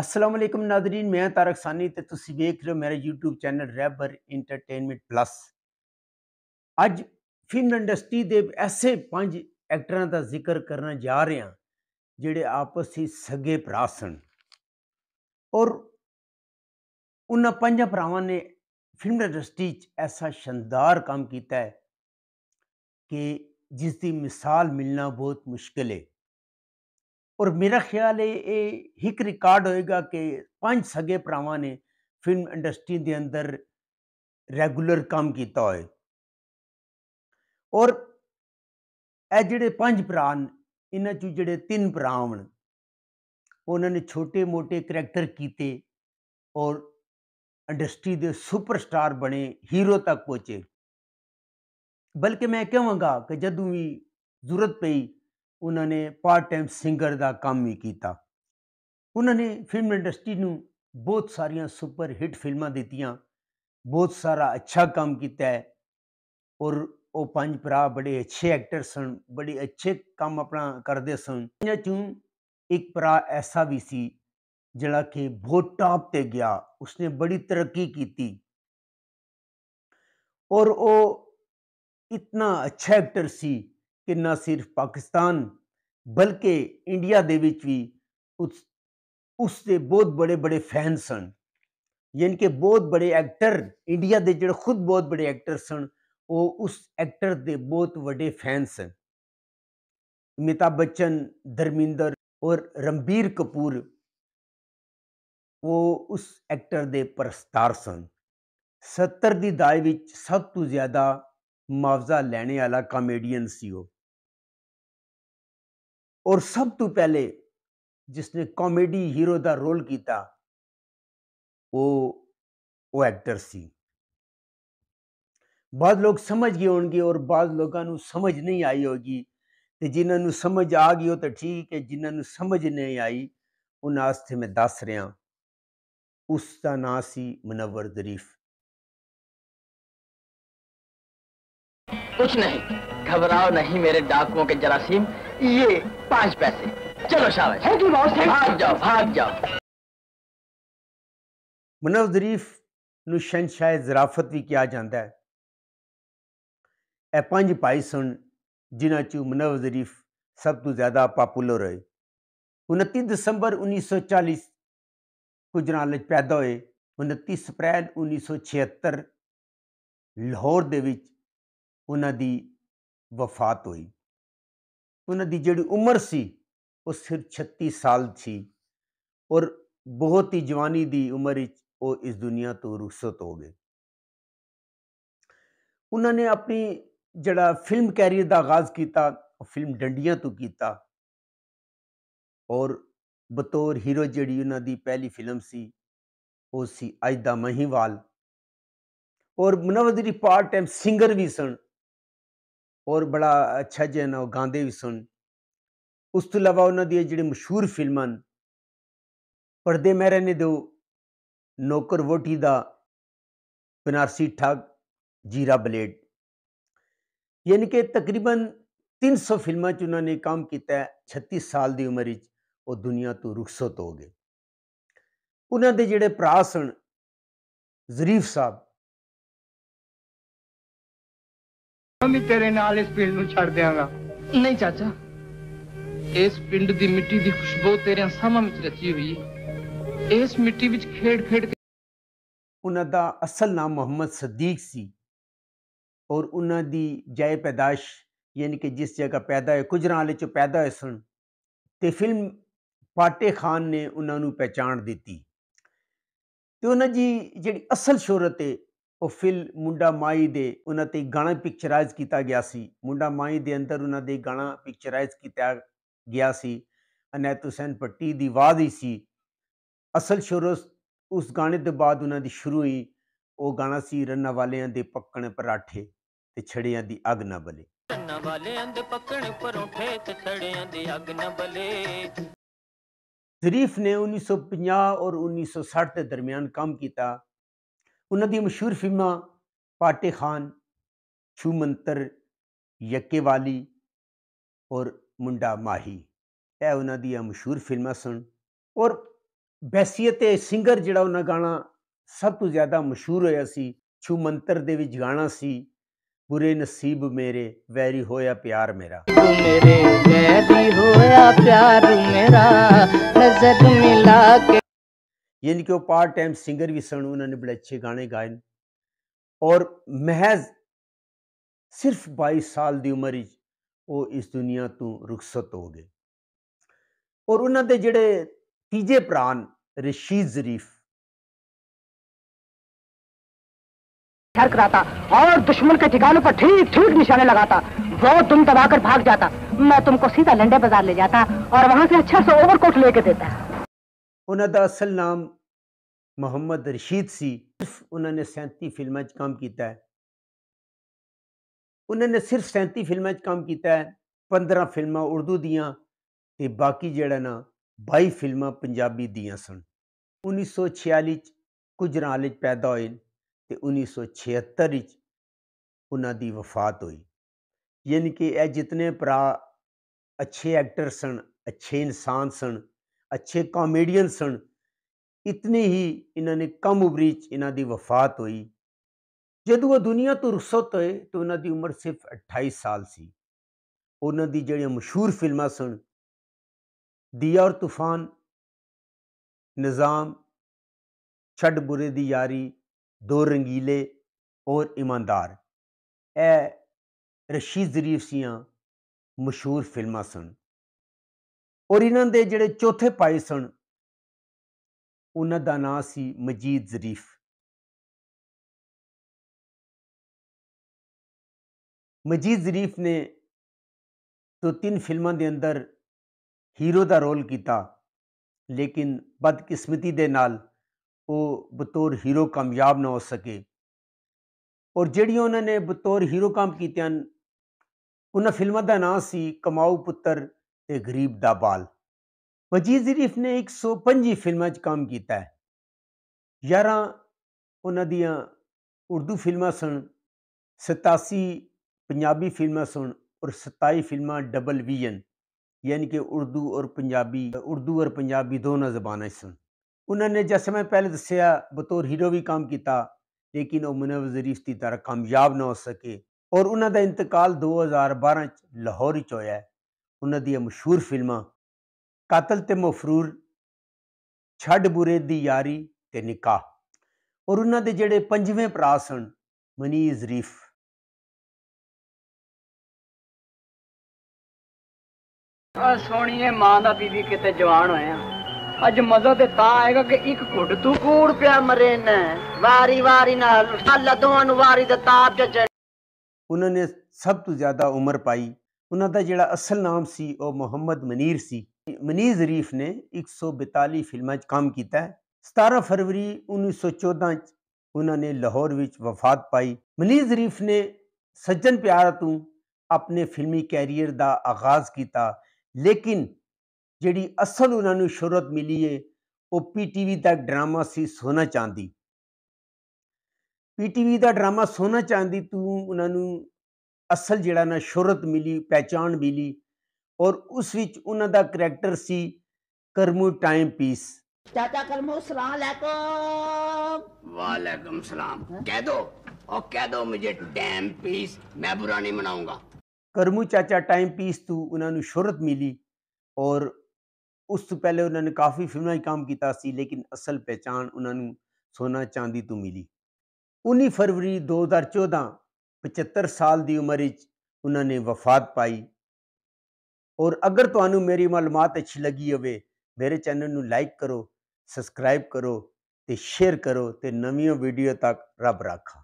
ਅਸਲਾਮ ਅਲੈਕਮ ਨਾਜ਼ਰੀਨ ਮੈਂ ਤਾਰਕ ਸਾਨੀ ਤੇ ਤੁਸੀਂ ਵੇਖ ਰਹੇ ਹੋ ਮੇਰਾ YouTube ਚੈਨਲ ਰੈਬਰ ਐਂਟਰਟੇਨਮੈਂਟ ਪਲੱਸ ਅੱਜ ਫਿਲਮ ਇੰਡਸਟਰੀ ਦੇ ਐਸੇ ਪੰਜ ਐਕਟਰਾਂ ਦਾ ਜ਼ਿਕਰ ਕਰਨ ਜਾ ਰਹੇ ਹਾਂ ਜਿਹੜੇ ਆਪਸ ਵਿੱਚ ਸਗੇ ਭਰਾ ਸਨ ਔਰ ਉਹਨਾਂ ਪੰਜ ਭਰਾਵਾਂ ਨੇ ਫਿਲਮ ਇੰਡਸਟਰੀ 'ਚ ਐਸਾ ਸ਼ਾਨਦਾਰ ਕੰਮ ਕੀਤਾ ਹੈ ਕਿ ਜਿਸ ਦੀ ਮਿਸਾਲ ਮਿਲਣਾ ਬਹੁਤ ਮੁਸ਼ਕਲ ਹੈ ਔਰ ਮੇਰਾ ਖਿਆਲ ਹੈ ਇਹ ਇੱਕ ਰਿਕਾਰਡ ਹੋਏਗਾ ਕਿ ਪੰਜ ਸਗੇ ਭਰਾਵਾਂ ਨੇ ਫਿਲਮ ਇੰਡਸਟਰੀ ਦੇ ਅੰਦਰ ਰੈਗੂਲਰ ਕੰਮ ਕੀਤਾ ਹੋਏ ਔਰ ਇਹ ਜਿਹੜੇ ਪੰਜ ਭਰਾ ਇਹਨਾਂ ਚੋਂ ਜਿਹੜੇ ਤਿੰਨ ਭਰਾ ਹਨ ਉਹਨਾਂ ਨੇ ਛੋਟੇ-ਮੋਟੇ ਕੈਰੈਕਟਰ ਕੀਤੇ ਔਰ ਇੰਡਸਟਰੀ ਦੇ ਸੁਪਰਸਟਾਰ ਬਣੇ ਹੀਰੋ ਤੱਕ ਪਹੁੰਚੇ ਬਲਕਿ ਮੈਂ ਕਹਾਂਗਾ ਕਿ ਜਦੋਂ ਵੀ ਜ਼ਰੂਰਤ ਪਈ ਉਹਨਾਂ ਨੇ ਪਾਰਟ ਟਾਈਮ ਸਿੰਗਰ ਦਾ ਕੰਮ ਵੀ ਕੀਤਾ ਉਹਨਾਂ ਨੇ ਫਿਲਮ ਇੰਡਸਟਰੀ ਨੂੰ ਬਹੁਤ ਸਾਰੀਆਂ ਸੁਪਰ ਹਿੱਟ ਫਿਲਮਾਂ ਦਿੱਤੀਆਂ ਬਹੁਤ ਸਾਰਾ ਅੱਛਾ ਕੰਮ ਕੀਤਾ ਹੈ ਔਰ ਉਹ ਪੰਜ ਭਰਾ ਬੜੇ ਅੱਛੇ ਐਕਟਰ ਸਨ ਬੜੇ ਅੱਛੇ ਕੰਮ ਆਪਣਾ ਕਰਦੇ ਸਨ ਜਿਨ੍ਹਾਂ ਚੋਂ ਇੱਕ ਭਰਾ ਐਸਾ ਵੀ ਸੀ ਜਿਹੜਾ ਕਿ ਬਹੁਤ ਟਾਪ ਤੇ ਗਿਆ ਉਸਨੇ ਬੜੀ ਤਰੱਕੀ ਕੀਤੀ ਔਰ ਉਹ ਇਤਨਾ ਅੱਛਾ ਐਕਟਰ ਸੀ ਕਿ ਨਾ ਸਿਰਫ ਪਾਕਿਸਤਾਨ ਬਲਕਿ ਇੰਡੀਆ ਦੇ ਵਿੱਚ ਵੀ ਉਸ ਉਸ ਦੇ ਬਹੁਤ بڑے بڑے ਫੈਨ ਸਨ ਯਾਨੀ ਕਿ ਬਹੁਤ بڑے ਐਕਟਰ ਇੰਡੀਆ ਦੇ ਜਿਹੜੇ ਖੁਦ ਬਹੁਤ بڑے ਐਕਟਰ ਸਨ ਉਹ ਉਸ ਐਕਟਰ ਦੇ ਬਹੁਤ ਵੱਡੇ ਫੈਨ ਸਨ ਮਿਤਾ ਬੱਚਨ ਧਰਮਿੰਦਰ ਔਰ ਰੰਬੀਰ ਕਪੂਰ ਉਹ ਉਸ ਐਕਟਰ ਦੇ ਪ੍ਰਸਤਾਰ ਸਨ 70 ਦੀ ਦਾਇ ਵਿੱਚ ਸਭ ਤੋਂ ਜ਼ਿਆਦਾ ਮੁਆਵਜ਼ਾ ਲੈਣੇ ਵਾਲਾ ਕਾਮੇਡੀਅਨ ਸੀ ਉਹ ਔਰ ਸਭ ਤੋਂ ਪਹਿਲੇ ਜਿਸ ਨੇ ਕਾਮੇਡੀ ਹੀਰੋ ਦਾ ਰੋਲ ਕੀਤਾ ਉਹ ਉਹ ਐਕਟਰ ਸੀ ਬਾਦ ਲੋਕ ਸਮਝ ਗਏ ਹੋਣਗੇ ਔਰ ਬਾਦ ਲੋਕਾਂ ਨੂੰ ਸਮਝ ਨਹੀਂ ਆਈ ਹੋਗੀ ਤੇ ਜਿਨ੍ਹਾਂ ਨੂੰ ਸਮਝ ਆ ਗਈ ਉਹ ਤਾਂ ਠੀਕ ਹੈ ਜਿਨ੍ਹਾਂ ਨੂੰ ਸਮਝ ਨਹੀਂ ਆਈ ਉਹਨਾਂ ਆਸਤੇ ਮੈਂ ਦੱਸ ਰਿਹਾ ਉਸ ਦਾ ਨਾਂ ਸੀ ਮਨਵਰ ਜ਼ਰੀਫ कुछ नहीं घबराओ नहीं मेरे डाकुओं के जरासीम ये पांच पैसे चलो शाबाश थैंक यू बॉस भाग जाओ भाग जाओ मुनव जरीफ ਨੂੰ ਸ਼ਹਿਨशाह ਜ਼ਰਾਫਤ ਵੀ ਕਿਹਾ ਜਾਂਦਾ ਹੈ ਇਹ ਪੰਜ ਭਾਈ ਸਨ ਜਿਨ੍ਹਾਂ ਚੋਂ ਮੁਨਵ ਜ਼ਰੀਫ ਸਭ ਤੋਂ ਜ਼ਿਆਦਾ ਪਪੂਲਰ ਹੋਏ 29 ਦਸੰਬਰ 1940 ਗੁਜਰਾਲ ਵਿੱਚ ਪੈਦਾ ਹੋਏ 29 ਅਪ੍ਰੈਲ 1976 ਲਾਹੌਰ ਦੇ ਵਿੱਚ ਉਹਨਾਂ ਦੀ ਵਫਾਤ ਹੋਈ ਉਹਨਾਂ ਦੀ ਜਿਹੜੀ ਉਮਰ ਸੀ ਉਹ ਸਿਰਫ 36 ਸਾਲ ਸੀ ਔਰ ਬਹੁਤ ਹੀ ਜਵਾਨੀ ਦੀ ਉਮਰ ਵਿੱਚ ਉਹ ਇਸ ਦੁਨੀਆ ਤੋਂ ਰੁਖਸਤ ਹੋ ਗਏ ਉਹਨਾਂ ਨੇ ਆਪਣੀ ਜਿਹੜਾ ਫਿਲਮ ਕੈਰੀਅਰ ਦਾ ਆਗਾਜ਼ ਕੀਤਾ ਫਿਲਮ ਡੰਡੀਆਂ ਤੋਂ ਕੀਤਾ ਔਰ ਬਤੌਰ ਹੀਰੋ ਜਿਹੜੀ ਉਹਨਾਂ ਦੀ ਪਹਿਲੀ ਫਿਲਮ ਸੀ ਉਹ ਸੀ ਅਜਦਾ ਮਹੀਵਾਲ ਔਰ ਮਨਵਦਰੀ ਪਾਰਟ ਟਾਈਮ ਸਿੰਗਰ ਵੀ ਸਨ ਔਰ ਬੜਾ ਅੱਛਾ ਜਨ ਨਾ ਗਾਉਂਦੇ ਵੀ ਸੁਣ ਉਸ ਤੋਂ ਇਲਾਵਾ ਉਹਨਾਂ ਦੀ ਜਿਹੜੀ ਮਸ਼ਹੂਰ ਫਿਲਮਾਂ ਪਰਦੇ ਮੈਂ ਰਹਿਨੇ ਦੋ ਨੌਕਰ ਵੋਟੀ ਦਾ ਬਨਾਰਸੀ ਠੱਗ ਜੀਰਾ ਬਲੇਡ ਯਾਨੀ ਕਿ ਤਕਰੀਬਨ 300 ਫਿਲਮਾਂ 'ਚ ਉਹਨਾਂ ਨੇ ਕੰਮ ਕੀਤਾ 36 ਸਾਲ ਦੀ ਉਮਰ ਵਿੱਚ ਉਹ ਦੁਨੀਆ ਤੋਂ ਰੁਖਸਤ ਹੋ ਗਏ ਉਹਨਾਂ ਦੇ ਜਿਹੜੇ ਭਰਾ ਸਨ ਜ਼ਰੀਫ ਸਾਹਿਬ ਮੈਂ ਤੇਰੇ ਨਾਲ ਇਸ ਪਿੰਡ ਨੂੰ ਛੱਡ ਦਿਆਂਗਾ ਨਹੀਂ ਚਾਚਾ ਇਸ ਪਿੰਡ ਦੀ ਮਿੱਟੀ ਦੀ ਖੁਸ਼ਬੂ ਤੇਰੇ ਸਾਹਾਂ ਵਿੱਚ ਰਚੀ ਹੋਈ ਹੈ ਇਸ ਮਿੱਟੀ ਵਿੱਚ ਖੇਡ ਖੇਡ ਕੇ ਉਹਨਾਂ ਦਾ ਅਸਲ ਨਾਮ ਮੁਹੰਮਦ ਸਦੀਕ ਸੀ ਔਰ ਉਹਨਾਂ ਦੀ ਜਾਇ ਪੈਦਾਸ਼ ਯਾਨੀ ਕਿ ਜਿਸ ਜਗ੍ਹਾ ਪੈਦਾ ਹੋਏ ਕੁਜਰਾਂ ਵਾਲੇ ਚ ਪੈਦਾ ਹੋਏ ਸਨ ਤੇ ਫਿਲਮ ਪਾਟੇ ਖਾਨ ਨੇ ਉਹਨਾਂ ਨੂੰ ਪਛਾਣ ਦਿੱਤੀ ਤੇ ਉਹਨਾਂ ਦੀ ਜਿਹੜੀ ਅਸਲ ਸ਼ੋਹਰਤ ਹੈ ਉਹ ਫਿਲ ਮੁੰਡਾ ਮਾਈ ਦੇ ਉਹਨਾਂ ਤੇ ਗਾਣਾ ਪਿਕਚਰਾਈਜ਼ ਕੀਤਾ ਗਿਆ ਸੀ ਮੁੰਡਾ ਮਾਈ ਦੇ ਅੰਦਰ ਉਹਨਾਂ ਦੇ ਗਾਣਾ ਪਿਕਚਰਾਈਜ਼ ਕੀਤਾ ਗਿਆ ਸੀ ਅਨੈਤ ਹੁਸੈਨ ਪੱਟੀ ਦੀ ਵਾਦੀ ਹੀ ਸੀ ਅਸਲ ਸ਼ੁਰੂ ਉਸ ਗਾਣੇ ਤੋਂ ਬਾਅਦ ਉਹਨਾਂ ਦੀ ਸ਼ੁਰੂ ਹੀ ਉਹ ਗਾਣਾ ਸੀ ਰੰਨਾ ਵਾਲਿਆਂ ਦੇ ਪੱਕਣ ਪਰਾਠੇ ਤੇ ਛੜੀਆਂ ਦੀ ਅਗ ਨਾ ਬਲੇ ਰੰਨਾ ਵਾਲਿਆਂ ਦੇ ਪੱਕਣ ਪਰੋਠੇ ਤੇ ਛੜੀਆਂ ਦੀ ਅਗ ਨਾ ਬਲੇ ਜ਼ਰੀਫ ਨੇ 1950 ਔਰ 1960 ਦੇ ਦਰਮਿਆਨ ਕੰਮ ਕੀਤਾ ਉਹਨਾਂ ਦੀ ਮਸ਼ਹੂਰ ਫਿਲਮਾਂ ਪਾਟੇ ਖਾਨ ਛੂ ਮੰਤਰ ਯੱਕੇ ਵਾਲੀ ਔਰ ਮੁੰਡਾ ਮਾਹੀ ਇਹ ਉਹਨਾਂ ਦੀਆਂ ਮਸ਼ਹੂਰ ਫਿਲਮਾਂ ਸਨ ਔਰ ਬੈਸੀਅਤ ਸਿੰਗਰ ਜਿਹੜਾ ਉਹਨਾਂ ਗਾਣਾ ਸਭ ਤੋਂ ਜ਼ਿਆਦਾ ਮਸ਼ਹੂਰ ਹੋਇਆ ਸੀ ਛੂ ਮੰਤਰ ਦੇ ਵਿੱਚ ਗਾਣਾ ਸੀ ਬੁਰੇ ਨਸੀਬ ਮੇਰੇ ਵੈਰੀ ਹੋਇਆ ਪਿਆਰ ਮੇਰਾ ਮੇਰੇ ਵੈਰੀ ਹੋਇਆ ਪਿਆਰ ਮੇਰਾ ਨਜ਼ਰ ਮਿਲਾ ਕੇ यानी कि वो पार्ट टाइम सिंगर भी सन उन्होंने बड़े अच्छे गाने गाए और महज सिर्फ 22 साल की उम्र वो इस दुनिया तो रुखसत हो गए और उन्होंने ਉਹਨਾਂ तीजे प्राण रशीद जरीफ कराता और दुश्मन के ठिकानों पर ठीक ठीक निशाने लगाता वो तुम दबाकर भाग जाता मैं तुमको सीधा लंडे बाजार ले जाता और वहां से अच्छा सा ओवरकोट लेके देता उन्होंने असल नाम मुहम्मद रशीद सी सिर्फ उन्होंने सैंती फिल्म काम किया है उन्होंने सिर्फ सैंती फिल्म काम किया है पंद्रह फिल्म उर्दू दियाँ तो बाकी जड़ा ना बई फिल्म पंजाबी दियाँ सन उन्नीस सौ छियाली गुजराले पैदा होए तो उन्नीस सौ छिहत् उन्होंने वफात हुई यानी कि यह जितने भरा अच्छे एक्टर सन अच्छे इंसान सन ਅੱਛੇ ਕਾਮੇਡੀਅਨ ਸਨ ਇਤਨੇ ਹੀ ਇਹਨਾਂ ਨੇ ਕਮ ਉਮਰੀ ਚ ਇਹਨਾਂ ਦੀ ਵਫਾਤ ਹੋਈ ਜਦੋਂ ਉਹ ਦੁਨੀਆ ਤੋਂ ਰੁਖਸਤ ਹੋਏ ਤਾਂ ਉਹਨਾਂ ਦੀ ਉਮਰ ਸਿਰਫ 28 ਸਾਲ ਸੀ ਉਹਨਾਂ ਦੀ ਜਿਹੜੀਆਂ ਮਸ਼ਹੂਰ ਫਿਲਮਾਂ ਸਨ ਦੀਆ ਔਰ ਤੂਫਾਨ ਨਿਜ਼ਾਮ ਛੱਡ ਬੁਰੇ ਦੀ ਯਾਰੀ ਦੋ ਰੰਗੀਲੇ ਔਰ ਇਮਾਨਦਾਰ ਇਹ ਰਸ਼ੀਦ ਜ਼ਰੀਫ ਸੀਆਂ ਮਸ਼ਹੂਰ ਫਿਲਮਾਂ ਸਨ ਔਰ ਇਹਨਾਂ ਦੇ ਜਿਹੜੇ ਚੌਥੇ ਪਾਈ ਸਨ ਉਹਨਾਂ ਦਾ ਨਾਂ ਸੀ ਮਜੀਦ ਜ਼ਰੀਫ ਮਜੀਦ ਜ਼ਰੀਫ ਨੇ ਦੋ ਤਿੰਨ ਫਿਲਮਾਂ ਦੇ ਅੰਦਰ ਹੀਰੋ ਦਾ ਰੋਲ ਕੀਤਾ ਲੇਕਿਨ ਬਦਕਿਸਮਤੀ ਦੇ ਨਾਲ ਉਹ ਬਤੌਰ ਹੀਰੋ ਕਾਮਯਾਬ ਨਾ ਹੋ ਸਕੇ ਔਰ ਜਿਹੜੀਆਂ ਉਹਨਾਂ ਨੇ ਬਤੌਰ ਹੀਰੋ ਕੰਮ ਹਨ ਉਹਨਾਂ ਫਿਲਮਾਂ ਦਾ ਨਾਂ ਸੀ ਕਮਾਊ ਪੁੱਤਰ गरीब द बाल वजीद जरीफ ने एक सौ पी फिल्म काम किया है यार उन्हों उर्दू फिल्मा सुन सतासी पंजाबी फिल्म सुन और सताई फिल्मा डबल विजन यानी कि उर्दू और पंजाबी उर्दू और पंजाबी दोनों जबान सुन उन्होंने जैसे मैं पहले दसिया बतौर हीरो भी काम किया लेकिन वह मुनव जरीफ की तरह कामयाब ना हो सके और उन्होंने इंतकाल दो हज़ार बारह लाहौर च होया ਉਹਨਾਂ ਦੀਆਂ ਮਸ਼ਹੂਰ ਫਿਲਮਾਂ ਕਾਤਲ ਤੇ ਮਫਰੂਰ ਛੱਡ ਬੁਰੇ ਦੀ ਯਾਰੀ ਤੇ ਨਿਕਾਹ ਔਰ ਉਹਨਾਂ ਦੇ ਜਿਹੜੇ ਪੰਜਵੇਂ ਭਰਾ ਸਨ ਮਨੀਜ਼ ਜ਼ਰੀਫ ਆ ਸੋਣੀਏ ਮਾਂ ਦਾ ਬੀਬੀ ਕਿਤੇ ਜਵਾਨ ਹੋਇਆ ਅੱਜ ਮਜ਼ਾ ਤੇ ਤਾਂ ਆਏਗਾ ਕਿ ਇੱਕ ਘੁੱਟ ਤੂੰ ਕੂੜ ਪਿਆ ਮਰੇ ਨਾ ਵਾਰੀ ਵਾਰੀ ਨਾਲ ਲੱਦੋਆਂ ਨੂੰ ਵਾਰੀ ਦਾ ਤਾਪ ਚ ਉਹਨਾਂ ਨੇ ਸਭ ਤੋਂ ਜ਼ਿਆਦਾ ਉਮਰ ਪਾਈ ਉਹਨਾਂ ਦਾ ਜਿਹੜਾ ਅਸਲ ਨਾਮ ਸੀ ਉਹ ਮੁਹੰਮਦ ਮਨੀਰ ਸੀ ਮਨੀਰ ਜ਼ਰੀਫ ਨੇ 142 ਫਿਲਮਾਂ 'ਚ ਕੰਮ ਕੀਤਾ ਹੈ 17 ਫਰਵਰੀ 1914 'ਚ ਉਹਨਾਂ ਨੇ ਲਾਹੌਰ ਵਿੱਚ ਵਫਾਤ ਪਾਈ ਮਨੀਰ ਜ਼ਰੀਫ ਨੇ ਸੱਜਣ ਪਿਆਰ ਤੋਂ ਆਪਣੇ ਫਿਲਮੀ ਕੈਰੀਅਰ ਦਾ ਆਗਾਜ਼ ਕੀਤਾ ਲੇਕਿਨ ਜਿਹੜੀ ਅਸਲ ਉਹਨਾਂ ਨੂੰ ਸ਼ੁਰੂਤ ਮਿਲੀ ਏ ਉਹ ਪੀਟੀਵੀ ਦਾ ਡਰਾਮਾ ਸੀ ਸੋਨਾ ਚਾਂਦੀ ਪੀਟੀਵੀ ਦਾ ਡਰਾਮਾ ਸੋਨਾ ਚਾਂਦੀ ਤੂੰ ਉਹਨਾਂ ਨੂੰ ਅਸਲ ਜਿਹੜਾ ਨਾ ਸ਼ੁਰਤ ਮਿਲੀ ਪਹਿਚਾਨ ਮਿਲੀ ਔਰ ਉਸ ਵਿੱਚ ਉਹਨਾਂ ਦਾ ਕੈਰੈਕਟਰ ਸੀ ਕਰਮੂ ਟਾਈਮ ਪੀਸ ਚਾਚਾ ਕਰਮੂ ਸਲਾਮ ਅਲੈਕਮ ਵਾਲੇਕਮ ਸਲਾਮ ਕਹਿ ਦੋ ਔਰ ਕਹਿ ਦੋ ਮੇਰੇ ਟਾਈਮ ਪੀਸ ਮੈਂ ਬੁਰਾ ਨਹੀਂ ਮਨਾਉਂਗਾ ਕਰਮੂ ਚਾਚਾ ਟਾਈਮ ਪੀਸ ਤੋਂ ਉਹਨਾਂ ਨੂੰ ਸ਼ੁਰਤ ਮਿਲੀ ਔਰ ਉਸ ਤੋਂ ਪਹਿਲੇ ਉਹਨਾਂ ਨੇ ਕਾਫੀ ਫਿਲਮਾਂ ਹੀ ਕੰਮ ਕੀਤਾ ਸੀ ਲੇਕਿਨ ਅਸਲ ਪਛਾਣ ਉਹਨਾਂ ਨੂੰ ਸੋਨਾ ਚਾਂਦੀ ਤੋਂ ਮਿਲੀ 19 ਫਰਵਰੀ 2014 75 ਸਾਲ ਦੀ ਉਮਰ ਵਿੱਚ ਉਹਨਾਂ ਨੇ ਵਫਾਤ ਪਾਈ ਔਰ ਅਗਰ ਤੁਹਾਨੂੰ ਮੇਰੀ ਮਾਲੂਮਾਤ ਅੱਛੀ ਲੱਗੀ ਹੋਵੇ ਮੇਰੇ ਚੈਨਲ ਨੂੰ ਲਾਈਕ ਕਰੋ ਸਬਸਕ੍ਰਾਈਬ ਕਰੋ ਤੇ ਸ਼ੇਅਰ ਕਰੋ ਤੇ ਨਵੀਆਂ ਵੀਡੀਓ ਤੱਕ ਰੱਬ ਰਾਖਾ